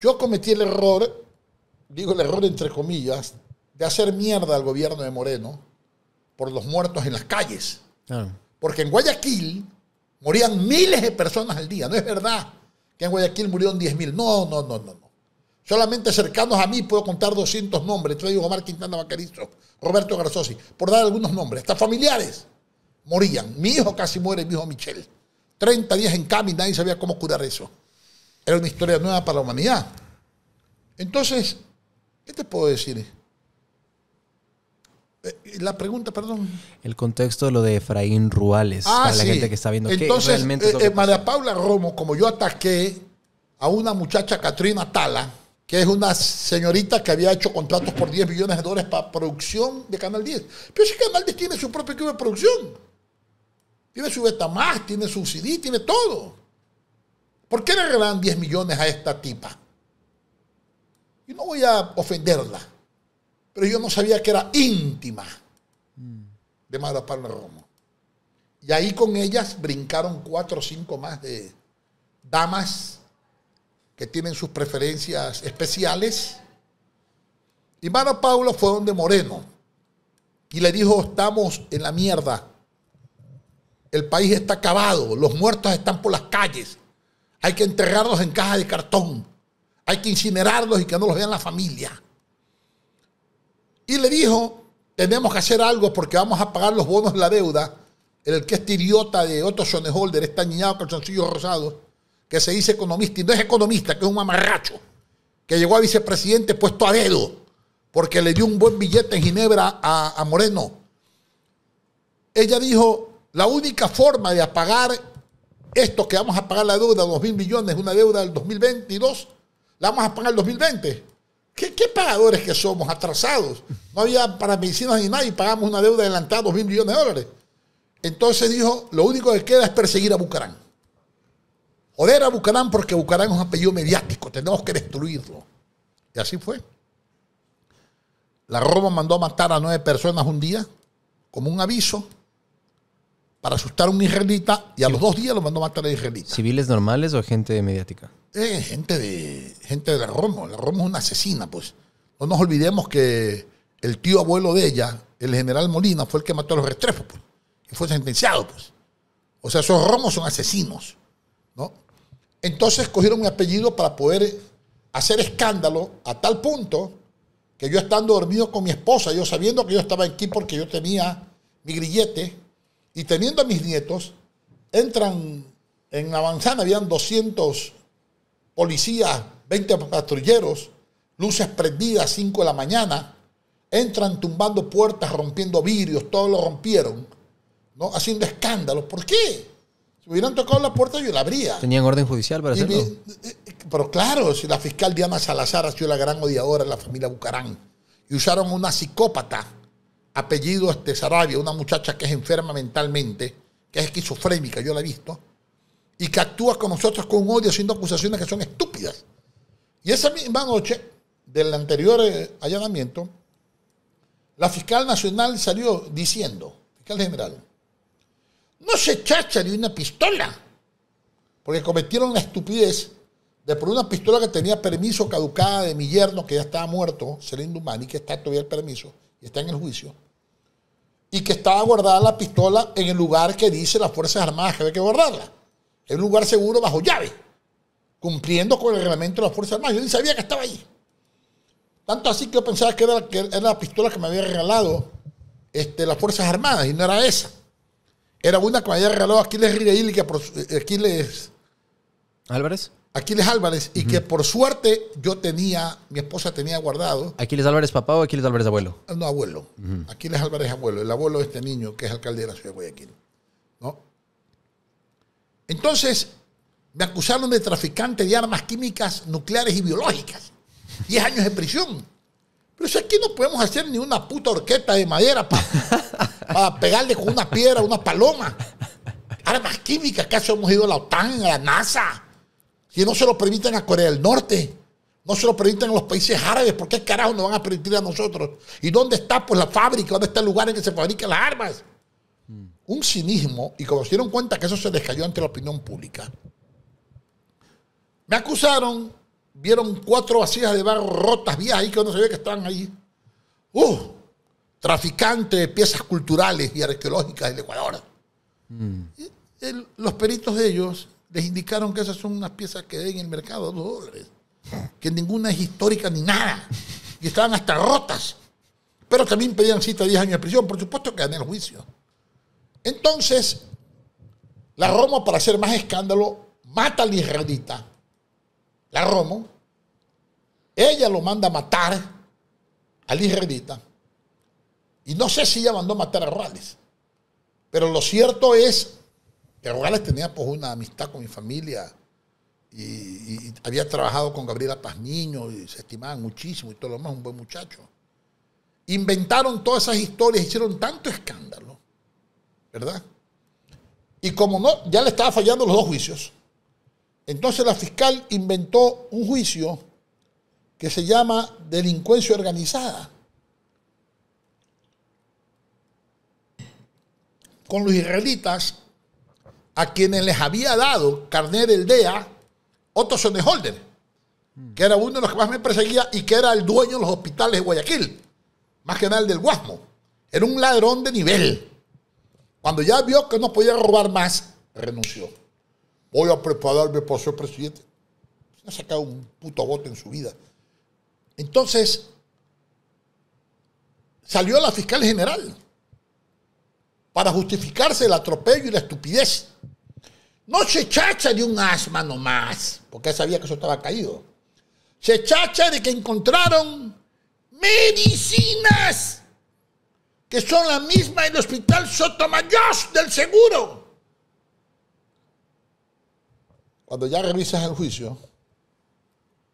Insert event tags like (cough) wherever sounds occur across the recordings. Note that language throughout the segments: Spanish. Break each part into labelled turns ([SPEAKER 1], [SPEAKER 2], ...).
[SPEAKER 1] Yo cometí el error, digo el error entre comillas, de hacer mierda al gobierno de Moreno por los muertos en las calles. Porque en Guayaquil morían miles de personas al día. No es verdad que en Guayaquil murieron 10.000. No, no, no, no, no. Solamente cercanos a mí puedo contar 200 nombres. Yo digo Omar Quintana Bacarizo, Roberto Garzosi, por dar algunos nombres. Hasta familiares morían. Mi hijo casi muere, mi hijo Michel. 30 días en cama y nadie sabía cómo curar eso. Era una historia nueva para la humanidad. Entonces, ¿qué te puedo decir? Eh, eh, la pregunta, perdón. El contexto de lo de Efraín Ruales, ah, para la gente que está viendo. Entonces, realmente eh, María Paula Romo, como yo ataqué a una muchacha, Catrina Tala, que es una señorita que había hecho contratos por 10 millones de dólares para producción de Canal 10. Pero ese Canal 10 tiene su propio equipo de producción. Tiene su más, tiene su CD, tiene todo. ¿Por qué le regalan 10 millones a esta tipa? Y no voy a ofenderla, pero yo no sabía que era íntima de Mara Palma Romo. Y ahí con ellas brincaron cuatro o cinco más de damas que tienen sus preferencias especiales. Y Mara Paula fue donde Moreno y le dijo, estamos en la mierda. El país está acabado, los muertos están por las calles, hay que enterrarlos en cajas de cartón. Hay que incinerarlos y que no los vean la familia. Y le dijo, tenemos que hacer algo porque vamos a pagar los bonos de la deuda. El que este idiota de Otto Schoenholder, con este niñado soncillo rosado que se dice economista y no es economista, que es un amarracho, que llegó a vicepresidente puesto a dedo porque le dio un buen billete en Ginebra a Moreno. Ella dijo, la única forma de apagar esto que vamos a pagar la deuda, 2 mil millones, una deuda del 2022, la vamos a pagar el 2020. ¿Qué, pagadores que somos? Atrasados. No había para medicinas ni nada y pagamos una deuda adelantada, 2 mil millones de dólares. Entonces dijo, lo único que queda es perseguir a Bucarán. Joder a Bucarán porque Bucarán es un apellido mediático, tenemos que destruirlo. Y así fue. La Roma mandó a matar a nueve personas un día, como un aviso, para asustar a un israelita y a los dos días lo mandó a matar a israelita. ¿Civiles normales o gente mediática? Eh, gente de gente de Romo. La Romo es una asesina, pues. No nos olvidemos que el tío abuelo de ella, el general Molina, fue el que mató a los restrefos, pues. Y fue sentenciado, pues. O sea, esos romos son asesinos, ¿no? Entonces cogieron mi apellido para poder hacer escándalo a tal punto que yo estando dormido con mi esposa, yo sabiendo que yo estaba aquí porque yo tenía mi grillete, y teniendo a mis nietos, entran en la manzana, habían 200 policías, 20 patrulleros, luces prendidas, 5 de la mañana, entran tumbando puertas, rompiendo vidrios, todo lo rompieron, ¿no? haciendo escándalos. ¿Por qué? Si hubieran tocado la puerta, yo la abría. ¿Tenían orden judicial para hacerlo? Eh, eh, pero claro, si la fiscal Diana Salazar ha sido la gran odiadora de la familia Bucarán y usaron una psicópata apellido de Sarabia, una muchacha que es enferma mentalmente, que es esquizofrénica, yo la he visto, y que actúa con nosotros con odio, haciendo acusaciones que son estúpidas. Y esa misma noche del anterior eh, allanamiento, la fiscal nacional salió diciendo, fiscal general, no se chacha de una pistola, porque cometieron la estupidez de por una pistola que tenía permiso caducada de mi yerno, que ya estaba muerto, Celindumani, y que está todavía el permiso y está en el juicio, y que estaba guardada la pistola en el lugar que dice las Fuerzas Armadas que había que guardarla. En un lugar seguro bajo llave, cumpliendo con el reglamento de las Fuerzas Armadas. Yo ni sabía que estaba ahí. Tanto así que yo pensaba que era, la pistola que me había regalado este, las Fuerzas Armadas y no era esa. Era una que me había regalado Aquiles y que eh, Aquiles... Álvarez. Aquiles Álvarez, y que por suerte yo tenía, mi esposa tenía guardado. ¿Aquiles Álvarez papá o Aquiles Álvarez abuelo? Ah, no, abuelo. Aquiles Álvarez abuelo, el abuelo de este niño que es alcalde de la ciudad de Guayaquil. ¿No? Entonces, me acusaron de traficante de armas químicas, nucleares y biológicas. Diez años de prisión. Pero si aquí no podemos hacer ni una puta horqueta de madera para (laughs) pegarle con una piedra una paloma. Armas químicas, casi hemos ido a la OTAN, a la NASA? Y no se lo permiten a Corea del Norte, no se lo permiten a los países árabes, ¿por qué carajo no van a permitir a nosotros? ¿Y dónde está pues la fábrica? ¿Dónde está el lugar en que se fabrican las armas? Mm. Un cinismo, y como se dieron cuenta que eso se descayó ante la opinión pública. Me acusaron, vieron cuatro vasijas de barro rotas, viejas ahí que no sabía que estaban ahí. ¡Uh! Traficante de piezas culturales y arqueológicas del Ecuador. Mm. los peritos de ellos les indicaron que esas son unas piezas que hay en el mercado dos dólares, que ninguna es histórica ni nada, y estaban hasta rotas. Pero también pedían cita a 10 años de prisión, por supuesto que gané el juicio. Entonces, la Roma, para hacer más escándalo, mata al israelita, la Romo, ella lo manda a matar al israelita, y no sé si ella mandó a matar a Rales, pero lo cierto es pero Gales tenía pues una amistad con mi familia y, había trabajado con Gabriela Paz Niño y se estimaban muchísimo y todo lo demás, un buen muchacho. Inventaron todas esas historias, hicieron tanto escándalo, ¿verdad? Y como no, ya le estaba fallando los dos juicios. Entonces la fiscal inventó un juicio que se llama delincuencia organizada. Con los israelitas a quienes les había dado carnet el DEA, Otto Holder, que era uno de los que más me perseguía y que era el dueño de los hospitales de Guayaquil, más que nada el del Guasmo. Era un ladrón de nivel. Cuando ya vio que no podía robar más, renunció. Voy a prepararme para ser presidente. No ha sacado un puto voto en su vida. Entonces, salió la fiscal general para justificarse el atropello y la estupidez. No se chacha de un asma nomás, porque sabía que eso estaba caído. Se chacha de que encontraron medicinas que son la misma del hospital Sotomayor del seguro. Cuando ya revisas el juicio,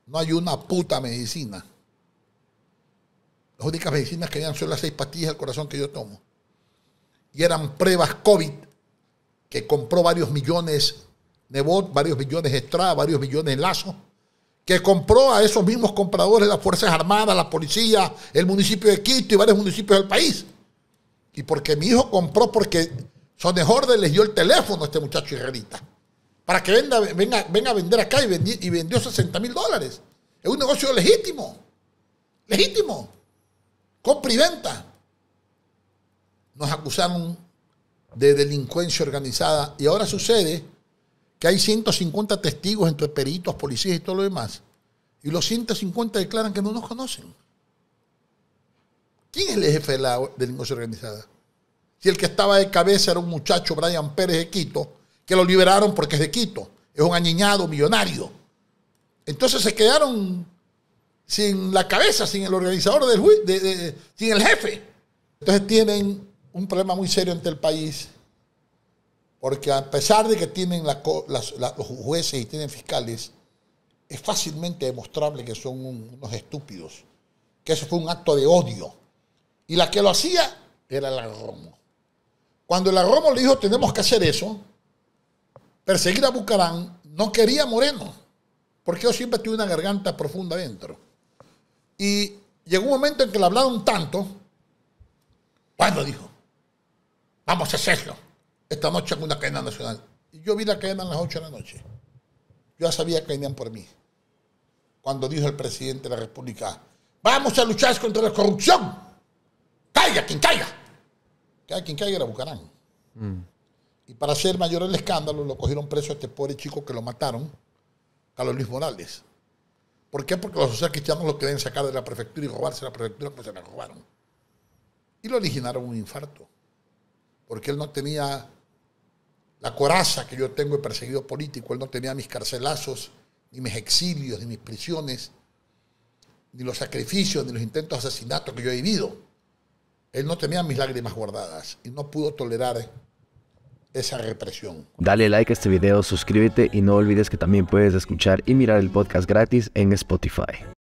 [SPEAKER 1] no hay una puta medicina. Las únicas medicinas que dan son las seis pastillas del corazón que yo tomo y eran pruebas COVID, que compró varios millones Nebot, varios millones Estrada, varios millones Lazo, que compró a esos mismos compradores las Fuerzas Armadas, la policía, el municipio de Quito y varios municipios del país. Y porque mi hijo compró, porque Sonejorde les dio el teléfono a este muchacho Herrerita, para que venda, venga, a vender acá y, y vendió 60 mil dólares. Es un negocio legítimo, legítimo, compra y venta nos acusaron de delincuencia organizada y ahora sucede que hay 150 testigos entre peritos, policías y todo lo demás. Y los 150 declaran que no nos conocen. ¿Quién es el jefe de la delincuencia organizada? Si el que estaba de cabeza era un muchacho, Brian Pérez de Quito, que lo liberaron porque es de Quito, es un añiñado millonario. Entonces se quedaron sin la cabeza, sin el organizador del juicio, sin el jefe. Entonces tienen un problema muy serio entre el país, porque a pesar de que tienen los jueces y tienen fiscales, es fácilmente demostrable que son unos estúpidos, que eso fue un acto de odio. Y la que lo hacía era la Romo. Cuando la Romo le dijo tenemos que hacer eso, perseguir a Bucarán, no quería Moreno, porque yo siempre tuve una garganta profunda dentro. Y llegó un momento en que le hablaron tanto, cuando dijo, Vamos a hacerlo. Esta noche en una cadena nacional. Y yo vi la cadena a las 8 de la noche. Yo ya sabía que venían por mí. Cuando dijo el presidente de la República, vamos a luchar contra la corrupción. Caiga quien caiga. Caiga quien caiga era Bucarán. Mm. Y para hacer mayor el escándalo, lo cogieron preso a este pobre chico que lo mataron, Carlos Luis Morales. ¿Por qué? Porque los sociales cristianos lo quieren sacar de la prefectura y robarse la prefectura, pues se la robaron. Y lo originaron un infarto porque él no tenía la coraza que yo tengo de perseguido político, él no tenía mis carcelazos, ni mis exilios, ni mis prisiones, ni los sacrificios, ni los intentos de asesinato que yo he vivido. Él no tenía mis lágrimas guardadas y no pudo tolerar esa represión. Dale like a este video, suscríbete y no olvides que también puedes escuchar y mirar el podcast gratis en Spotify.